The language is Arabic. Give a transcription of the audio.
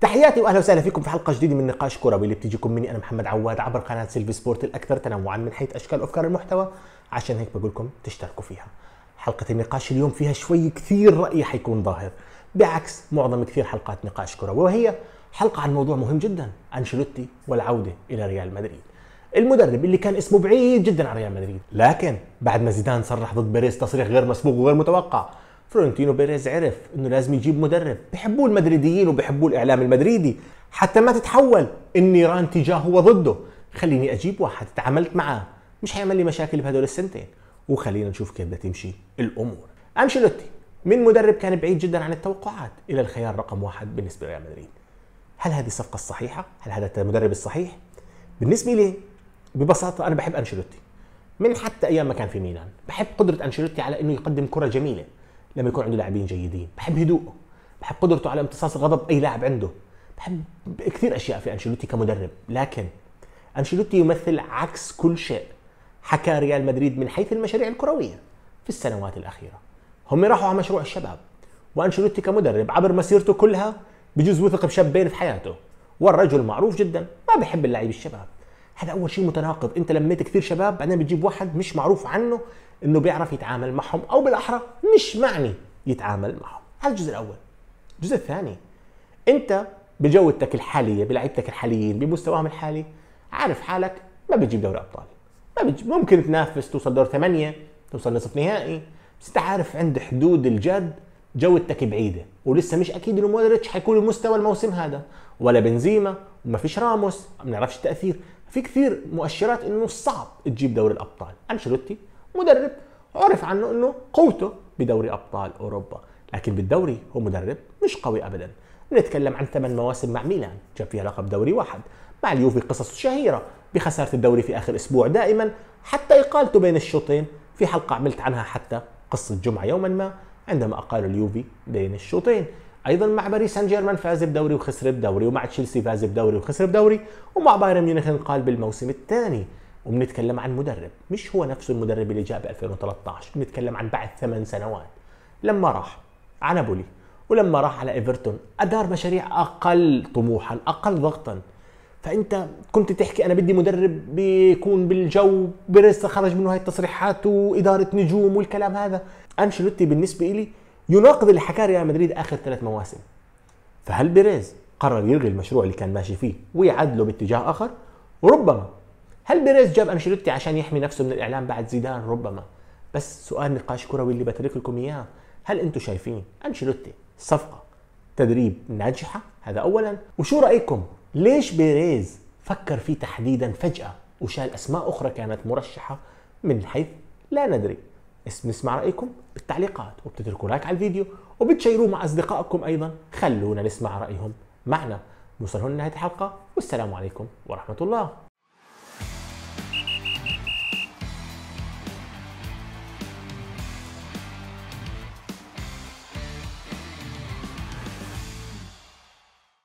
تحياتي واهلا وسهلا فيكم في حلقه جديده من نقاش كروي اللي بتجيكم مني انا محمد عواد عبر قناه سيلفي سبورت الاكثر تنوعا من حيث اشكال افكار المحتوى عشان هيك بقول لكم تشتركوا فيها. حلقه النقاش اليوم فيها شوي كثير راي حيكون ظاهر بعكس معظم كثير حلقات نقاش كروي وهي حلقه عن موضوع مهم جدا انشلوتي والعوده الى ريال مدريد. المدرب اللي كان اسمه بعيد جدا عن ريال مدريد، لكن بعد ما زيدان صرح ضد بيريز تصريح غير مسبوق وغير متوقع فلورنتينو بيريز عرف انه لازم يجيب مدرب بحبوه المدريديين وبحبوه الاعلام المدريدي حتى ما تتحول النيران تجاهه وضده خليني اجيب واحد تعاملت معاه مش حيعمل لي مشاكل بهدول السنتين وخلينا نشوف كيف بدها تمشي الامور انشيلوتي من مدرب كان بعيد جدا عن التوقعات الى الخيار رقم واحد بالنسبه لريال مدريد هل هذه الصفقه الصحيحه هل هذا المدرب الصحيح بالنسبه لي ببساطه انا بحب انشيلوتي من حتى ايام ما كان في ميلان بحب قدره انشيلوتي على انه يقدم كره جميله لما يكون عنده لاعبين جيدين بحب هدوءه بحب قدرته على امتصاص غضب اي لاعب عنده بحب كثير اشياء في انشيلوتي كمدرب لكن انشيلوتي يمثل عكس كل شيء حكى ريال مدريد من حيث المشاريع الكرويه في السنوات الاخيره هم راحوا على مشروع الشباب وانشيلوتي كمدرب عبر مسيرته كلها بجوز وثق بشابين في حياته والرجل معروف جدا ما بحب اللعيب الشباب هذا اول شيء متناقض انت لميت كثير شباب بعدين بتجيب واحد مش معروف عنه انه بيعرف يتعامل معهم او بالاحرى مش معني يتعامل معهم هذا الجزء الاول الجزء الثاني انت بجودتك الحاليه بلعيبتك الحاليين بمستواهم الحالي عارف حالك ما بتجيب دوري ابطال ما بتجيب ممكن تنافس توصل دور ثمانية توصل نصف نهائي بس انت عارف عند حدود الجد جودتك بعيده ولسه مش اكيد انه مودريتش حيكون المستوى الموسم هذا ولا بنزيما وما فيش راموس ما بنعرفش التاثير في كثير مؤشرات انه صعب تجيب دوري الابطال انشيلوتي مدرب عرف عنه انه قوته بدوري ابطال اوروبا لكن بالدوري هو مدرب مش قوي ابدا بنتكلم عن ثمان مواسم مع ميلان جاب فيها لقب دوري واحد مع اليوفي قصص شهيرة بخسارة الدوري في آخر أسبوع دائما حتى إقالته بين الشوطين في حلقة عملت عنها حتى قصة جمعة يوما ما عندما أقال اليوفي بين الشوطين ايضا مع باريس سان جيرمان فاز بدوري وخسر بدوري ومع تشيلسي فاز بدوري وخسر بدوري ومع بايرن ميونخ قال بالموسم الثاني وبنتكلم عن مدرب مش هو نفسه المدرب اللي جاء ب 2013 بنتكلم عن بعد ثمان سنوات لما راح على بولي ولما راح على ايفرتون ادار مشاريع اقل طموحا اقل ضغطا فانت كنت تحكي انا بدي مدرب بيكون بالجو بيريز خرج منه هاي التصريحات واداره نجوم والكلام هذا انشيلوتي بالنسبه لي يناقض اللي حكاه ريال مدريد اخر ثلاث مواسم فهل بيريز قرر يلغي المشروع اللي كان ماشي فيه ويعدله باتجاه اخر ربما هل بيريز جاب انشيلوتي عشان يحمي نفسه من الاعلام بعد زيدان ربما بس سؤال نقاش كروي اللي بترك لكم اياه هل انتم شايفين انشيلوتي صفقه تدريب ناجحه هذا اولا وشو رايكم ليش بيريز فكر فيه تحديدا فجأة وشال أسماء أخرى كانت مرشحة من حيث لا ندري نسمع رأيكم بالتعليقات وبتتركوا لايك على الفيديو وبتشيروه مع أصدقائكم أيضا خلونا نسمع رأيهم معنا وصلنا لنهاية الحلقة والسلام عليكم ورحمة الله